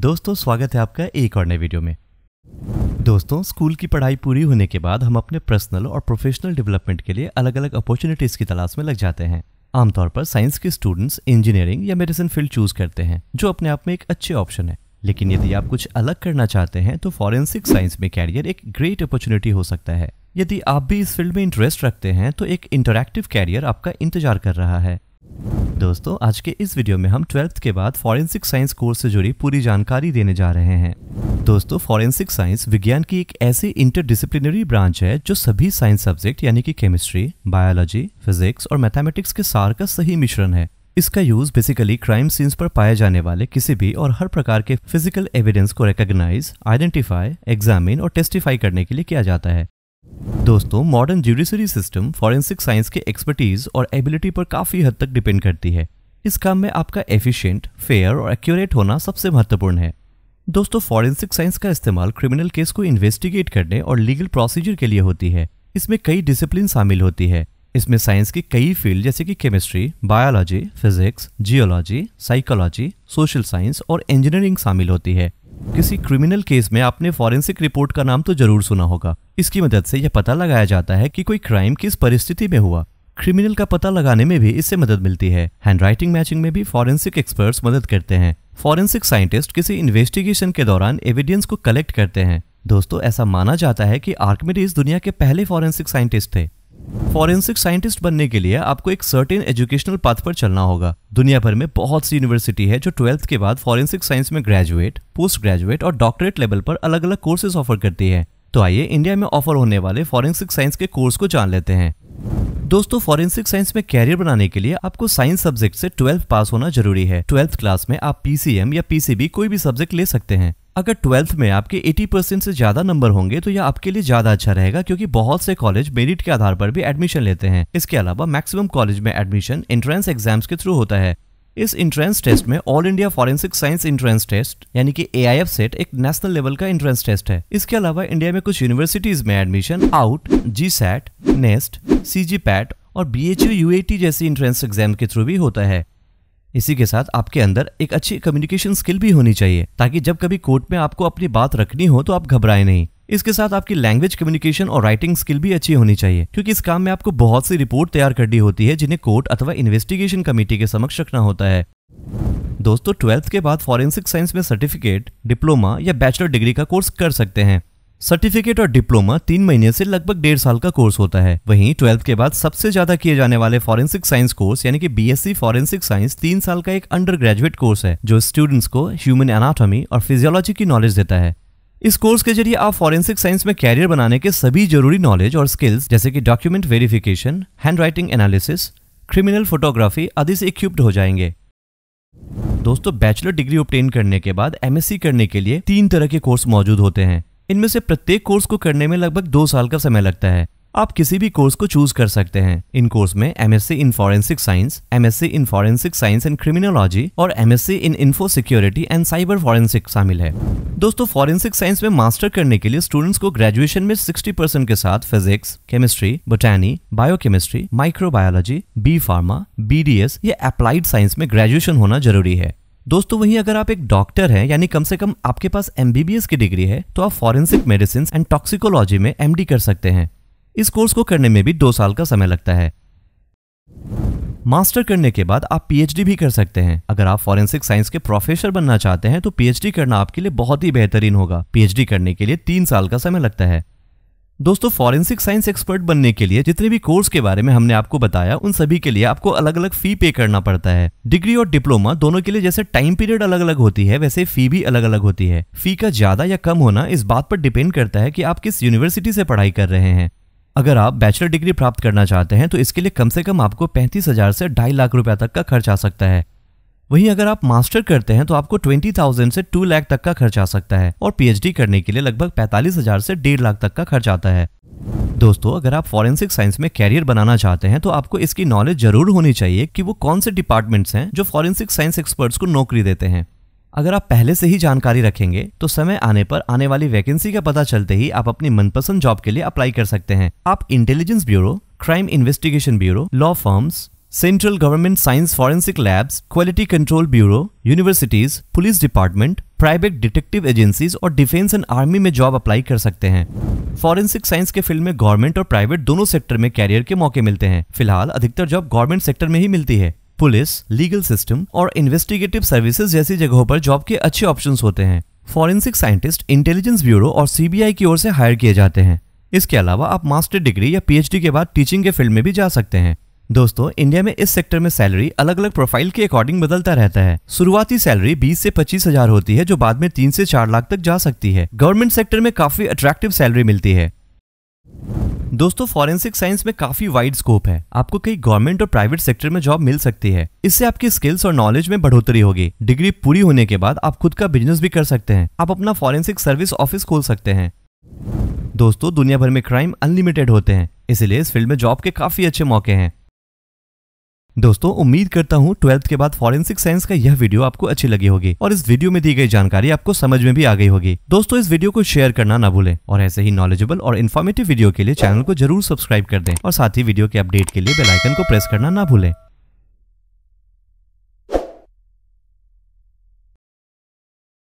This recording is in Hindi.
दोस्तों स्वागत है आपका एक और नए वीडियो में दोस्तों स्कूल की पढ़ाई पूरी होने के बाद हम अपने पर्सनल और प्रोफेशनल डेवलपमेंट के लिए अलग अलग अपॉर्चुनिटीज़ की तलाश में लग जाते हैं आमतौर पर साइंस के स्टूडेंट्स इंजीनियरिंग या मेडिसिन फील्ड चूज करते हैं जो अपने आप में एक अच्छे ऑप्शन है लेकिन यदि आप कुछ अलग करना चाहते हैं तो फॉरेंसिक साइंस में कैरियर एक ग्रेट अपॉर्चुनिटी हो सकता है यदि आप भी इस फील्ड में इंटरेस्ट रखते हैं तो एक इंटरैक्टिव कैरियर आपका इंतजार कर रहा है दोस्तों आज के इस वीडियो में हम ट्वेल्थ के बाद फॉरेंसिक साइंस कोर्स से जुड़ी पूरी जानकारी देने जा रहे हैं दोस्तों फॉरेंसिक साइंस विज्ञान की एक ऐसी इंटरडिसिप्लिनरी ब्रांच है जो सभी साइंस सब्जेक्ट यानी कि केमिस्ट्री बायोलॉजी फिजिक्स और मैथमेटिक्स के सार का सही मिश्रण है इसका यूज बेसिकली क्राइम सीन्स पर पाए जाने वाले किसी भी और हर प्रकार के फिजिकल एविडेंस को रिकॉग्नाइज आइडेंटिफाई एग्जामिन और टेस्टिफाई करने के लिए किया जाता है दोस्तों modern judiciary system forensic science के एक्सपर्टीज और एबिलिटी पर काफी हद तक डिपेंड करती है इस काम में आपका एफिशिएंट, फेयर और एक्यूरेट होना सबसे महत्वपूर्ण है दोस्तों फॉरेंसिक साइंस का इस्तेमाल क्रिमिनल केस को इन्वेस्टिगेट करने और लीगल प्रोसीजर के लिए होती है इसमें कई डिसिप्लिन शामिल होती है इसमें साइंस की कई फील्ड जैसे कि chemistry biology physics geology psychology social science और इंजीनियरिंग शामिल होती है किसी क्रिमिनल केस में आपने फॉरेंसिक रिपोर्ट का नाम तो जरूर सुना होगा इसकी मदद से यह पता लगाया जाता है कि कोई क्राइम किस परिस्थिति में हुआ क्रिमिनल का पता लगाने में भी इससे मदद मिलती है हैंडराइटिंग मैचिंग में भी फॉरेंसिक एक्सपर्ट्स मदद करते हैं फॉरेंसिक साइंटिस्ट किसी इन्वेस्टिगेशन के दौरान एविडेंस को कलेक्ट करते हैं दोस्तों ऐसा माना जाता है कि आर्कमिडीज दुनिया के पहले फॉरेंसिक साइंटिस्ट थे फॉरेंसिक साइंटिस्ट बनने के लिए आपको एक सर्टेन एजुकेशनल पाथ पर चलना होगा दुनिया भर में बहुत सी यूनिवर्सिटी है जो ट्वेल्थ के बाद फॉरेंसिक साइंस में ग्रेजुएट पोस्ट ग्रेजुएट और डॉक्टरेट लेवल पर अलग अलग कोर्सेज ऑफर करती है तो आइए इंडिया में ऑफर होने वाले फॉरेंसिक साइंस के कोर्स को जान लेते हैं दोस्तों फॉरेंसिक साइंस में कैरियर बनाने के लिए आपको साइंस सब्जेक्ट से ट्वेल्थ पास होना जरूरी है ट्वेल्थ क्लास में आप पीसीएम या पीसीबी कोई भी सब्जेक्ट ले सकते हैं अगर ट्वेल्थ में आपके 80 परसेंट से ज़्यादा नंबर होंगे तो यह आपके लिए ज़्यादा अच्छा रहेगा क्योंकि बहुत से कॉलेज मेरिट के आधार पर भी एडमिशन लेते हैं इसके अलावा मैक्सिमम कॉलेज में एडमिशन एंट्रेंस एग्जाम्स के थ्रू होता है इस इंट्रेंस टेस्ट में all India forensic science entrance test यानी कि ए सेट एक नेशनल लेवल का इंट्रेंस टेस्ट है इसके अलावा इंडिया में कुछ यूनिवर्सिटीज में एडमिशन आउट जी सैट नेस्ट सी और बी एच जैसी इंट्रेंस एग्जाम के थ्रू भी होता है इसी के साथ आपके अंदर एक अच्छी कम्युनिकेशन स्किल भी होनी चाहिए ताकि जब कभी कोर्ट में आपको अपनी बात रखनी हो तो आप घबराए नहीं इसके साथ आपकी लैंग्वेज कम्युनिकेशन और राइटिंग स्किल भी अच्छी होनी चाहिए क्योंकि इस काम में आपको बहुत सी रिपोर्ट तैयार करनी होती है जिन्हें कोर्ट अथवा इन्वेस्टिगेशन कमेटी के समक्ष रखना होता है दोस्तों ट्वेल्थ के बाद फॉरेंसिक साइंस में सर्टिफिकेट डिप्लोमा या बैचलर डिग्री का कोर्स कर सकते हैं सर्टिफिकेट और डिप्लोमा तीन महीने से लगभग डेढ़ साल का कोर्स होता है वहीं ट्वेल्थ के बाद सबसे ज्यादा किए जाने वाले फॉरेंसिक साइंस कोर्स यानी कि बीएससी फॉरेंसिक साइंस तीन साल का एक अंडर ग्रेजुएट कोर्स है जो स्टूडेंट्स को ह्यूमन एनाटॉमी और फिजियोलॉजी की नॉलेज देता है इस कोर्स के जरिए आप फॉरेंसिक साइंस में कैरियर बनाने के सभी जरूरी नॉलेज और स्किल्स जैसे कि document verification handwriting analysis criminal photography आदि से इक्विप्ड हो जाएंगे दोस्तों बैचलर डिग्री ऑप्टेन करने के बाद एमएससी करने के लिए तीन तरह के कोर्स मौजूद होते हैं इनमें से प्रत्येक कोर्स को करने में लगभग दो साल का समय लगता है आप किसी भी कोर्स को चूज कर सकते हैं इन कोर्स में MSc in forensic science MSc in forensic science and criminology और MSc in info security and cyber forensic शामिल है दोस्तों फॉरेंसिक साइंस में मास्टर करने के लिए स्टूडेंट्स को ग्रेजुएशन में 60 परसेंट के साथ physics chemistry botany biochemistry microbiology B pharma B D S या अप्लाइड साइंस में ग्रेजुएशन होना जरूरी है दोस्तों वहीं अगर आप एक डॉक्टर हैं यानी कम से कम आपके पास एम की डिग्री है तो आप फॉरेंसिक मेडिसिन एंड टॉक्सिकोलॉजी में एमडी कर सकते हैं इस कोर्स को करने में भी दो साल का समय लगता है मास्टर करने के बाद आप पीएचडी भी कर सकते हैं अगर आप फॉरेंसिक साइंस के प्रोफेसर बनना चाहते हैं तो पीएचडी करना आपके लिए बहुत ही बेहतरीन होगा पीएचडी करने के लिए तीन साल का समय लगता है दोस्तों फॉरेंसिक साइंस एक्सपर्ट बनने के लिए जितने भी कोर्स के बारे में हमने आपको बताया उन सभी के लिए आपको अलग अलग फी पे करना पड़ता है डिग्री और डिप्लोमा दोनों के लिए जैसे टाइम पीरियड अलग अलग होती है वैसे फी भी अलग अलग होती है फी का ज्यादा या कम होना इस बात पर डिपेंड करता है कि आप किस यूनिवर्सिटी से पढ़ाई कर रहे हैं अगर आप बैचलर डिग्री प्राप्त करना चाहते हैं तो इसके लिए कम से कम आपको पैंतीस हजार से ढाई लाख रुपया तक का खर्च आ सकता है वहीं अगर आप मास्टर करते हैं तो आपको 20,000 से 2 लाख तक का खर्च आ सकता है और पीएचडी करने के लिए लगभग 45,000 से डेढ़ लाख तक का खर्च आता है दोस्तों अगर आप फॉरेंसिक साइंस में कैरियर बनाना चाहते हैं तो आपको इसकी नॉलेज जरूर होनी चाहिए कि वो कौन से डिपार्टमेंट्स हैं जो फॉरेंसिक साइंस एक्सपर्ट्स को नौकरी देते हैं अगर आप पहले से ही जानकारी रखेंगे तो समय आने पर आने वाली वैकेंसी का पता चलते ही आप अपनी मनपसंद जॉब के लिए अप्लाई कर सकते हैं आप intelligence bureau crime investigation bureau law firms Central Government Science Forensic Labs, Quality Control Bureau, universities police department private detective agencies और डिफेंस एंड आर्मी में जॉब अप्लाई कर सकते हैं फॉरेंसिक साइंस के फील्ड में गवर्नमेंट और प्राइवेट दोनों सेक्टर में कैरियर के मौके मिलते हैं फिलहाल अधिकतर जॉब गवर्नमेंट सेक्टर में ही मिलती है पुलिस लीगल सिस्टम और इन्वेस्टिगेटिव सर्विसेज जैसी जगहों पर जॉब के अच्छे ऑप्शन होते हैं फॉरेंसिक साइंटिस्ट इंटेलिजेंस ब्यूरो और सीबीआई की ओर से हायर किए जाते हैं इसके अलावा आप मास्टर डिग्री या पीएचडी के बाद टीचिंग के फील्ड में भी जा सकते हैं दोस्तों इंडिया में इस सेक्टर में सैलरी अलग अलग प्रोफाइल के अकॉर्डिंग बदलता रहता है शुरुआती सैलरी 20 से पच्चीस हजार होती है जो बाद में 3 से 4 लाख तक जा सकती है गवर्नमेंट सेक्टर में काफी अट्रैक्टिव सैलरी मिलती है दोस्तों फॉरेंसिक साइंस में काफी वाइड स्कोप है आपको कई गवर्नमेंट और प्राइवेट सेक्टर में जॉब मिल सकती है इससे आपकी स्किल्स और नॉलेज में बढ़ोतरी होगी डिग्री पूरी होने के बाद आप खुद का बिजनेस भी कर सकते हैं आप अपना फॉरेंसिक सर्विस ऑफिस खोल सकते हैं दोस्तों दुनिया भर में क्राइम अनलिमिटेड होते हैं इसलिए इस फील्ड में जॉब के काफी अच्छे मौके हैं दोस्तों उम्मीद करता हूँ ट्वेल्थ के बाद फॉरेंसिक साइंस का यह वीडियो आपको अच्छी लगी होगी और इस वीडियो में दी गई जानकारी आपको समझ में भी आ गई होगी दोस्तों इस वीडियो को शेयर करना ना भूलें और ऐसे ही नॉलेजेबल और इन्फॉर्मेटिव वीडियो के लिए चैनल को जरूर सब्सक्राइब कर दें और साथ ही वीडियो के अपडेट के लिए बेलाइकन को प्रेस करना ना भूलें